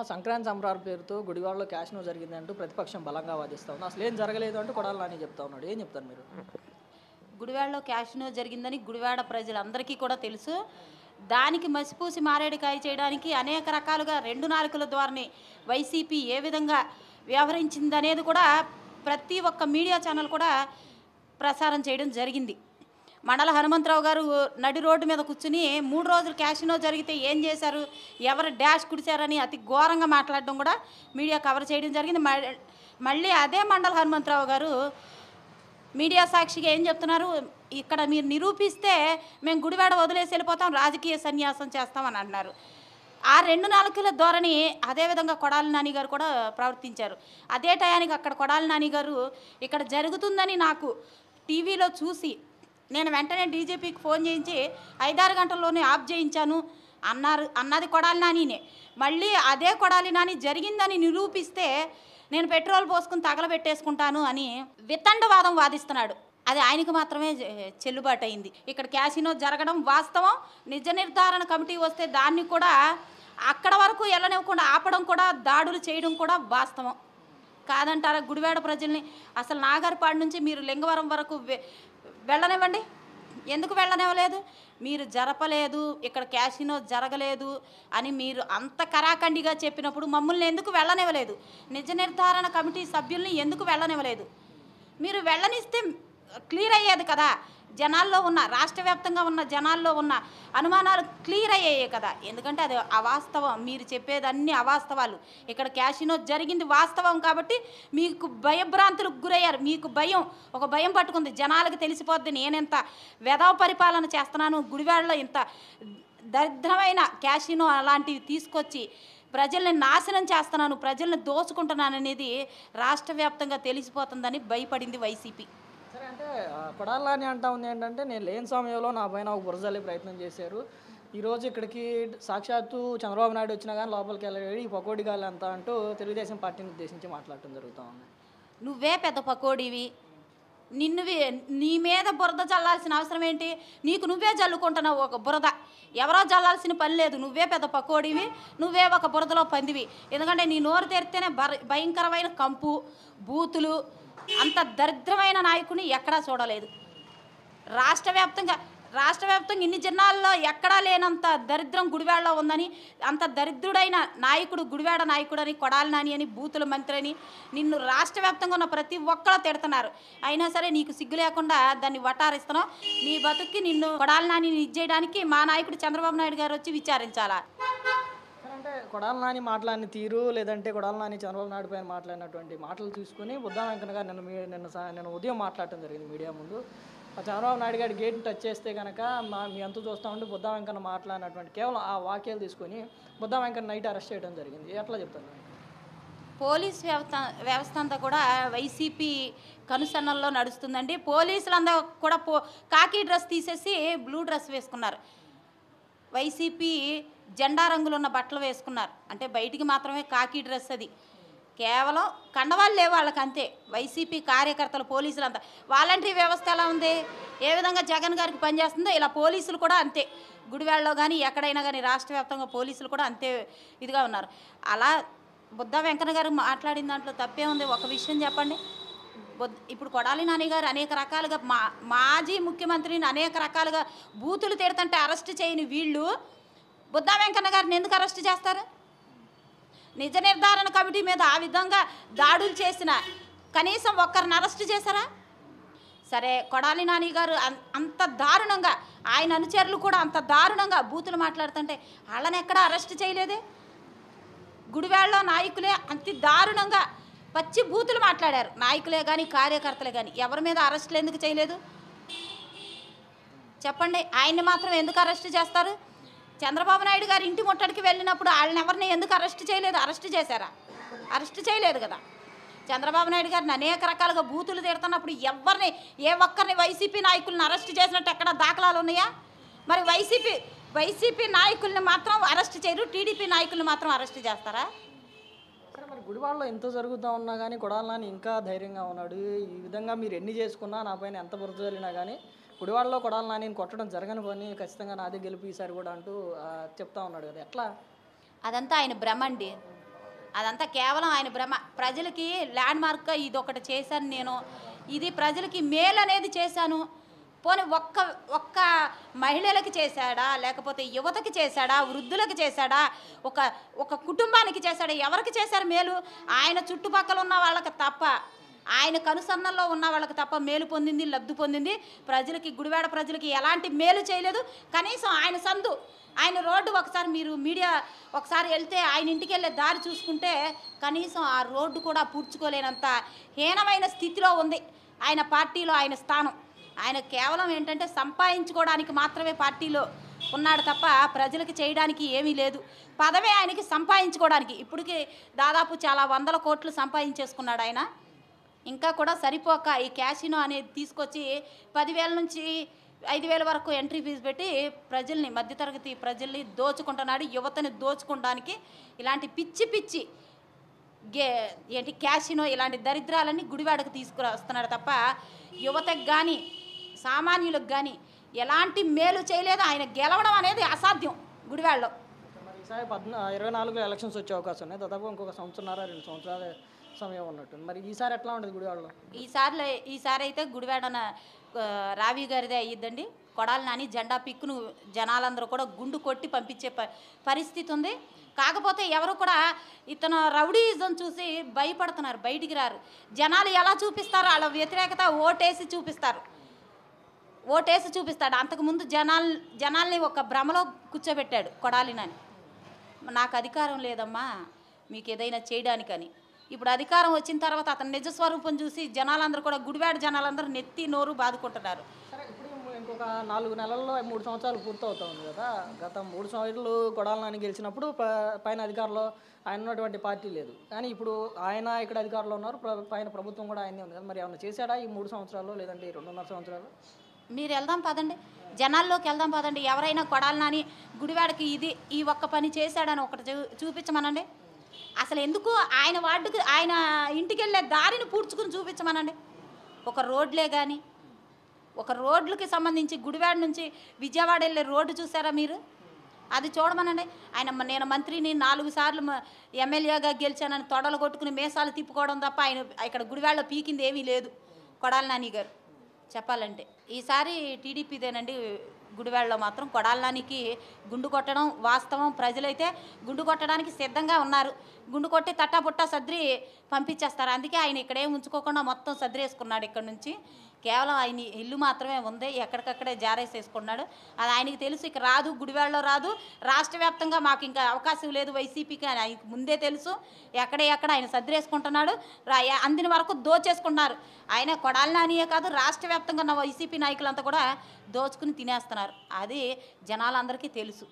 వర్మ సంక్రాంతి సంబరాల పేరుతో గుడివాడలో జరిగింది జరిగిందంటూ ప్రతిపక్షం బలంగా వాదిస్తా ఉంది అసలు ఏం జరగలేదు అంటూ కొడాలి నాని చెప్తా ఉన్నాడు ఏం చెప్తారు మీరు గుడివాడలో నో జరిగిందని గుడివాడ ప్రజలందరికీ కూడా తెలుసు దానికి మసిపూసి మారేడుకాయ చేయడానికి అనేక రకాలుగా రెండు నాలుకల ద్వారానే వైసీపీ ఏ విధంగా వ్యవహరించిందనేది కూడా ప్రతి ఒక్క మీడియా ఛానల్ కూడా ప్రసారం చేయడం జరిగింది మండల హనుమంతరావు గారు నడి రోడ్డు మీద కూర్చుని మూడు రోజులు క్యాషినో జరిగితే ఏం చేశారు ఎవరు డ్యాష్ కుడిచారని అతి ఘోరంగా మాట్లాడడం కూడా మీడియా కవర్ చేయడం జరిగింది మళ్ళీ అదే మండల హనుమంతరావు గారు మీడియా సాక్షిగా ఏం చెప్తున్నారు ఇక్కడ మీరు నిరూపిస్తే మేము గుడివాడ వదిలేసి వెళ్ళిపోతాం రాజకీయ సన్యాసం చేస్తామని అన్నారు ఆ రెండు నాలుగుల ధోరణి అదేవిధంగా కొడాలి నాని గారు కూడా ప్రవర్తించారు అదే టయానికి అక్కడ కొడాలి నాని గారు ఇక్కడ జరుగుతుందని నాకు టీవీలో చూసి నేను వెంటనే డీజీపీకి ఫోన్ చేయించి ఐదారు గంటల్లోనే ఆఫ్ చేయించాను అన్నారు అన్నది కొడాలి నానినే మళ్ళీ అదే కొడాలి నాని జరిగిందని నిరూపిస్తే నేను పెట్రోల్ పోసుకుని తగలబెట్టేసుకుంటాను అని వితండవాదం వాదిస్తున్నాడు అది ఆయనకు మాత్రమే చెల్లుబాటు అయింది ఇక్కడ క్యాసినో జరగడం వాస్తవం నిజ నిర్ధారణ కమిటీ వస్తే దాన్ని కూడా అక్కడ వరకు ఎల్లనివ్వకుండా ఆపడం కూడా దాడులు చేయడం కూడా వాస్తవం కాదంటారా గుడివాడ ప్రజల్ని అసలు నాగర్పాడు నుంచి మీరు లింగవరం వరకు వెళ్ళనివ్వండి ఎందుకు వెళ్ళనివ్వలేదు మీరు జరపలేదు ఇక్కడ క్యాసినో జరగలేదు అని మీరు అంత కరాఖండిగా చెప్పినప్పుడు మమ్మల్ని ఎందుకు వెళ్ళనివ్వలేదు నిజ నిర్ధారణ కమిటీ సభ్యుల్ని ఎందుకు వెళ్ళనివ్వలేదు మీరు వెళ్ళనిస్తే క్లియర్ అయ్యేది కదా జనాల్లో ఉన్న రాష్ట్ర వ్యాప్తంగా ఉన్న జనాల్లో ఉన్న అనుమానాలు క్లియర్ అయ్యాయి కదా ఎందుకంటే అది అవాస్తవం మీరు చెప్పేదన్నీ అవాస్తవాలు ఇక్కడ క్యాషినో జరిగింది వాస్తవం కాబట్టి మీకు భయభ్రాంతులకు గురయ్యారు మీకు భయం ఒక భయం పట్టుకుంది జనాలకు తెలిసిపోద్ది నేనెంత వెధవ పరిపాలన చేస్తున్నాను గుడివాడలో ఇంత దరిద్రమైన క్యాషినో అలాంటివి తీసుకొచ్చి ప్రజల్ని నాశనం చేస్తున్నాను ప్రజల్ని దోచుకుంటున్నాను అనేది రాష్ట్ర వ్యాప్తంగా తెలిసిపోతుందని భయపడింది వైసీపీ సరే అంటే కొడాలని అంటా ఉంది ఏంటంటే నేను లేని సమయంలో నా పైన ఒక బురజల్లే ప్రయత్నం చేశారు ఈరోజు ఇక్కడికి సాక్షాత్తు చంద్రబాబు నాయుడు వచ్చినా కానీ లోపలికి వెళ్ళాడు ఈ పకోడి గాలి అంత అంటూ తెలుగుదేశం పార్టీని ఉద్దేశించి మాట్లాడటం జరుగుతూ ఉంది నువ్వే పెద్ద పకోడివి నిన్నువి నీ మీద బురద చల్లాల్సిన అవసరం ఏంటి నీకు నువ్వే చల్లుకుంటున్నావు ఒక బురద ఎవరో జల్లాల్సిన పని లేదు నువ్వే పెద్ద పకోడివి నువ్వే ఒక బురదలో పందివి ఎందుకంటే నీ నోరు తెరితేనే భయంకరమైన కంపు బూతులు అంత దరిద్రమైన నాయకుని ఎక్కడా చూడలేదు రాష్ట్ర వ్యాప్తంగా రాష్ట్ర వ్యాప్తంగా ఇన్ని జిల్లాల్లో ఎక్కడా లేనంత దరిద్రం గుడివాడలో ఉందని అంత దరిద్రుడైన నాయకుడు గుడివాడ నాయకుడని అని నాని అని బూతుల మంత్రి అని నిన్ను రాష్ట్ర ఉన్న ప్రతి ఒక్కరూ తిడుతున్నారు అయినా సరే నీకు సిగ్గు లేకుండా దాన్ని వటారిస్తున్నావు నీ బతుక్కి నిన్ను కొడాలి ఇచ్చేయడానికి ఇది చేయడానికి మా నాయకుడు చంద్రబాబు నాయుడు గారు వచ్చి విచారించాలా అంటే కొడాల నాని మాట్లాడిన తీరు లేదంటే కొడాల నాని చంద్రబాబు నాయుడు పైన మాట్లాడినటువంటి మాటలు చూసుకుని బుద్ధా వెంకన్న గారు నిన్న నిన్న నిన్న ఉదయం మాట్లాడటం జరిగింది మీడియా ముందు చంద్రబాబు నాయుడు గారి గేట్ని టచ్ చేస్తే కనుక మా మీ అంత చూస్తూ ఉంటే బుద్ధా వెంకన్న మాట్లాడినటువంటి కేవలం ఆ వాక్యాలు తీసుకొని బుద్ధా వెంకన్న నైట్ అరెస్ట్ చేయడం జరిగింది ఎట్లా చెప్తాను పోలీస్ వ్యవస్థ వ్యవస్థ అంతా కూడా వైసీపీ కనుసన్నల్లో నడుస్తుందండి పోలీసులందరూ కూడా పో కాకి డ్రెస్ తీసేసి బ్లూ డ్రెస్ వేసుకున్నారు వైసీపీ జెండా రంగులున్న బట్టలు వేసుకున్నారు అంటే బయటికి మాత్రమే కాకి డ్రెస్ అది కేవలం కండవాళ్ళు లేవు వాళ్ళకి అంతే వైసీపీ కార్యకర్తలు పోలీసులు అంతా వాలంటరీ వ్యవస్థ ఎలా ఉంది ఏ విధంగా జగన్ గారికి పనిచేస్తుందో ఇలా పోలీసులు కూడా అంతే గుడివాళ్ళలో కానీ ఎక్కడైనా కానీ రాష్ట్ర వ్యాప్తంగా పోలీసులు కూడా అంతే ఇదిగా ఉన్నారు అలా బుద్ధ వెంకన్న గారు మాట్లాడిన దాంట్లో తప్పే ఉంది ఒక విషయం చెప్పండి ఇప్పుడు కొడాలి నాని గారు అనేక రకాలుగా మా మాజీ ముఖ్యమంత్రిని అనేక రకాలుగా బూతులు తిడుతుంటే అరెస్ట్ చేయని వీళ్ళు బుద్ధా వెంకన్న గారిని ఎందుకు అరెస్ట్ చేస్తారు నిజ నిర్ధారణ కమిటీ మీద ఆ విధంగా దాడులు చేసిన కనీసం ఒక్కరిని అరెస్ట్ చేశారా సరే కొడాలి నాని గారు అంత దారుణంగా ఆయన అనుచరులు కూడా అంత దారుణంగా బూతులు మాట్లాడుతుంటే వాళ్ళని ఎక్కడా అరెస్ట్ చేయలేదే గుడివేళ్ళలో నాయకులే అంత దారుణంగా పచ్చి బూతులు మాట్లాడారు నాయకులే కానీ కార్యకర్తలే కానీ ఎవరి మీద అరెస్టులు ఎందుకు చేయలేదు చెప్పండి ఆయన్ని మాత్రం ఎందుకు అరెస్ట్ చేస్తారు చంద్రబాబు నాయుడు గారు ఇంటి ముట్టడికి వెళ్ళినప్పుడు వాళ్ళని ఎవరిని ఎందుకు అరెస్ట్ చేయలేదు అరెస్ట్ చేశారా అరెస్ట్ చేయలేదు కదా చంద్రబాబు నాయుడు గారిని అనేక రకాలుగా బూతులు తిడుతున్నప్పుడు ఎవరిని ఏ ఒక్కరిని వైసీపీ నాయకులను అరెస్ట్ చేసినట్టు ఎక్కడ దాఖలాలు ఉన్నాయా మరి వైసీపీ వైసీపీ నాయకుల్ని మాత్రం అరెస్ట్ చేయరు టీడీపీ నాయకుల్ని మాత్రం అరెస్ట్ చేస్తారా గుడివాడలో ఎంత జరుగుతూ ఉన్నా కానీ కొడాలని ఇంకా ధైర్యంగా ఉన్నాడు ఈ విధంగా మీరు ఎన్ని చేసుకున్నా నా పైన ఎంత బురద జరిగినా కానీ గుడివాడలో కొడాలని నేను కొట్టడం జరగని పని ఖచ్చితంగా నాదే గెలుపు ఈసారి కూడా అంటూ చెప్తా ఉన్నాడు కదా ఎట్లా అదంతా ఆయన భ్రమ అండి అదంతా కేవలం ఆయన భ్రమ ప్రజలకి ల్యాండ్ మార్క్గా ఇది ఒకటి చేశాను నేను ఇది ప్రజలకి మేలు అనేది చేశాను పోనీ ఒక్క ఒక్క మహిళలకి చేశాడా లేకపోతే యువతకి చేశాడా వృద్ధులకు చేశాడా ఒక ఒక కుటుంబానికి చేశాడా ఎవరికి చేశారు మేలు ఆయన చుట్టుపక్కల ఉన్న వాళ్ళకి తప్ప ఆయన కనుసన్నల్లో ఉన్న వాళ్ళకి తప్ప మేలు పొందింది లబ్ధి పొందింది ప్రజలకి గుడివాడ ప్రజలకి ఎలాంటి మేలు చేయలేదు కనీసం ఆయన సందు ఆయన రోడ్డు ఒకసారి మీరు మీడియా ఒకసారి వెళ్తే ఆయన ఇంటికి వెళ్ళే దారి చూసుకుంటే కనీసం ఆ రోడ్డు కూడా పూడ్చుకోలేనంత హీనమైన స్థితిలో ఉంది ఆయన పార్టీలో ఆయన స్థానం ఆయన కేవలం ఏంటంటే సంపాదించుకోవడానికి మాత్రమే పార్టీలో ఉన్నాడు తప్ప ప్రజలకు చేయడానికి ఏమీ లేదు పదవే ఆయనకి సంపాదించుకోవడానికి ఇప్పటికి దాదాపు చాలా వందల కోట్లు సంపాదించేసుకున్నాడు ఆయన ఇంకా కూడా సరిపోక ఈ క్యాషినో అనేది తీసుకొచ్చి పదివేల నుంచి ఐదు వేల వరకు ఎంట్రీ ఫీజు పెట్టి ప్రజల్ని మధ్యతరగతి ప్రజల్ని దోచుకుంటున్నాడు యువతని దోచుకోవడానికి ఇలాంటి పిచ్చి పిచ్చి గే ఏంటి క్యాషినో ఇలాంటి దరిద్రాలన్నీ గుడివాడకు తీసుకురా వస్తున్నాడు తప్ప యువతకు కానీ సామాన్యులకు కానీ ఎలాంటి మేలు చేయలేదు ఆయన గెలవడం అనేది అసాధ్యం గుడివాళ్ళలో ఇరవై నాలుగులో ఎలక్షన్స్ వచ్చే అవకాశం ఉన్నాయి దాదాపు ఇంకొక సంవత్సరన్నర రెండు సంవత్సరాల సమయం ఉన్నట్టుంది మరి ఈసారి ఎట్లా ఉండదు గుడివాడలో ఈసారి ఈసారి అయితే గుడివాడన రావి గారిదే అయ్యిద్దండి కొడాలి నాని జెండా పిక్కును జనాలందరూ కూడా గుండు కొట్టి పంపించే పరిస్థితి ఉంది కాకపోతే ఎవరు కూడా ఇతను రౌడీజం చూసి భయపడుతున్నారు బయటికి రారు జనాలు ఎలా చూపిస్తారో వాళ్ళ వ్యతిరేకత ఓటేసి చూపిస్తారు ఓటేసి చూపిస్తాడు అంతకుముందు జనాల్ జనాల్ని ఒక భ్రమలో కూర్చోబెట్టాడు కొడాలినని నాకు అధికారం లేదమ్మా మీకు ఏదైనా చేయడానికని ఇప్పుడు అధికారం వచ్చిన తర్వాత అతని నిజస్వరూపం చూసి జనాలందరూ కూడా గుడివాడ జనాలందరూ నెత్తి నోరు బాధకుంటున్నారు ఇంకొక నాలుగు నెలల్లో మూడు సంవత్సరాలు పూర్తవుతుంది కదా గత మూడు సంవత్సరాలు కొడాలని గెలిచినప్పుడు పైన అధికారంలో ఆయన ఉన్నటువంటి పార్టీ లేదు కానీ ఇప్పుడు ఆయన ఇక్కడ అధికారంలో ఉన్నారు పైన ప్రభుత్వం కూడా ఆయనే ఉంది కదా మరి ఏమైనా చేశాడా ఈ మూడు సంవత్సరాలు లేదంటే రెండున్నర సంవత్సరాలు మీరు వెళ్దాం పదండి జనాల్లోకి వెళ్దాం పదండి ఎవరైనా కొడాలని గుడివాడకి ఇది ఈ ఒక్క పని చేశాడని ఒకటి చూ చూపించమనండి అసలు ఎందుకు ఆయన వార్డుకు ఆయన ఇంటికి వెళ్ళే దారిని పూడ్చుకుని చూపించమనండి ఒక రోడ్లే కానీ ఒక రోడ్లకి సంబంధించి గుడివాడ నుంచి విజయవాడ వెళ్ళే రోడ్డు చూసారా మీరు అది చూడమనండి ఆయన నేను మంత్రిని నాలుగు సార్లు ఎమ్మెల్యేగా గెలిచానని తొడలు కొట్టుకుని మేసాలు తిప్పుకోవడం తప్ప ఆయన ఇక్కడ గుడివాడలో పీకింది ఏమీ లేదు కొడాలి నాని గారు చెప్పాలంటే ఈసారి టీడీపీదేనండి గుడివాడలో మాత్రం కొడాలానికి గుండు కొట్టడం వాస్తవం ప్రజలైతే గుండు కొట్టడానికి సిద్ధంగా ఉన్నారు గుండు కొట్టి తట్టా పుట్టా సద్రి పంపించేస్తారు అందుకే ఆయన ఇక్కడేం ఉంచుకోకుండా మొత్తం వేసుకున్నాడు ఇక్కడ నుంచి కేవలం ఆయన ఇల్లు మాత్రమే ఉంది ఎక్కడికక్కడే జారేసేసుకున్నాడు అది ఆయనకి తెలుసు ఇక రాదు గుడివాళ్ళలో రాదు రాష్ట్ర వ్యాప్తంగా మాకు ఇంకా అవకాశం లేదు వైసీపీకి అని ఆయనకు ముందే తెలుసు ఎక్కడ ఎక్కడ ఆయన సర్దిరేసుకుంటున్నాడు అందిన వరకు దోచేసుకున్నారు ఆయన కొడాలి నానియే కాదు రాష్ట్ర వ్యాప్తంగా ఉన్న వైసీపీ నాయకులంతా కూడా దోచుకుని తినేస్తున్నారు అది జనాలందరికీ తెలుసు